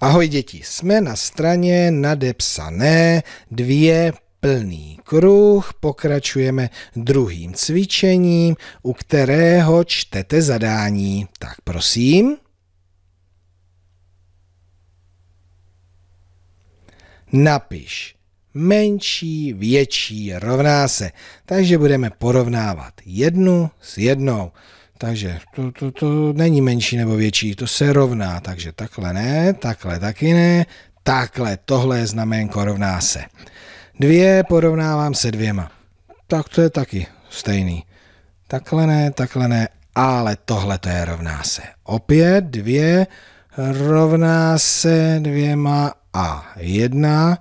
Ahoj děti, jsme na straně nadepsané dvě plný kruh, pokračujeme druhým cvičením, u kterého čtete zadání. Tak prosím. Napiš menší, větší rovná se. Takže budeme porovnávat jednu s jednou. Takže to, to, to není menší nebo větší, to se rovná. Takže takhle ne, takhle taky ne, takhle tohle je znamenko rovná se. Dvě porovnávám se dvěma. Tak to je taky stejný. Takhle ne, takhle ne, ale tohle to je rovná se. Opět dvě rovná se dvěma a jedna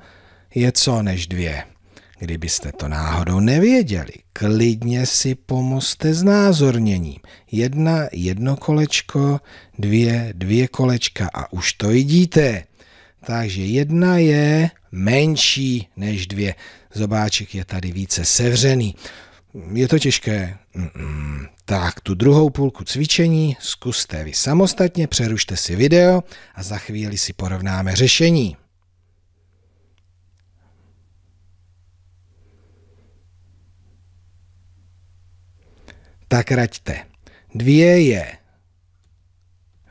je co než dvě. Kdybyste to náhodou nevěděli, klidně si pomozte s názorněním. Jedna, jedno kolečko, dvě, dvě kolečka a už to vidíte. Takže jedna je menší než dvě. Zobáček je tady více sevřený. Je to těžké? Mm-mm. Tak tu druhou půlku cvičení zkuste vy samostatně, přerušte si video a za chvíli si porovnáme řešení. Tak raďte. Dvě je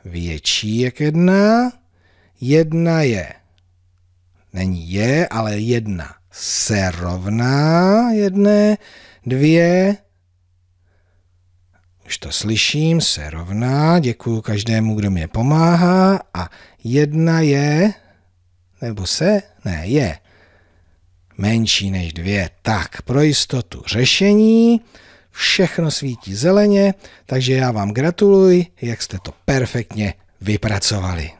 větší jak jedna, jedna je, není je, ale jedna se rovná jedné, dvě, už to slyším, se rovná, Děkuji každému, kdo mě pomáhá a jedna je, nebo se, ne, je menší než dvě. Tak, pro jistotu řešení, všechno svítí zeleně, takže já vám gratuluji, jak jste to perfektně vypracovali.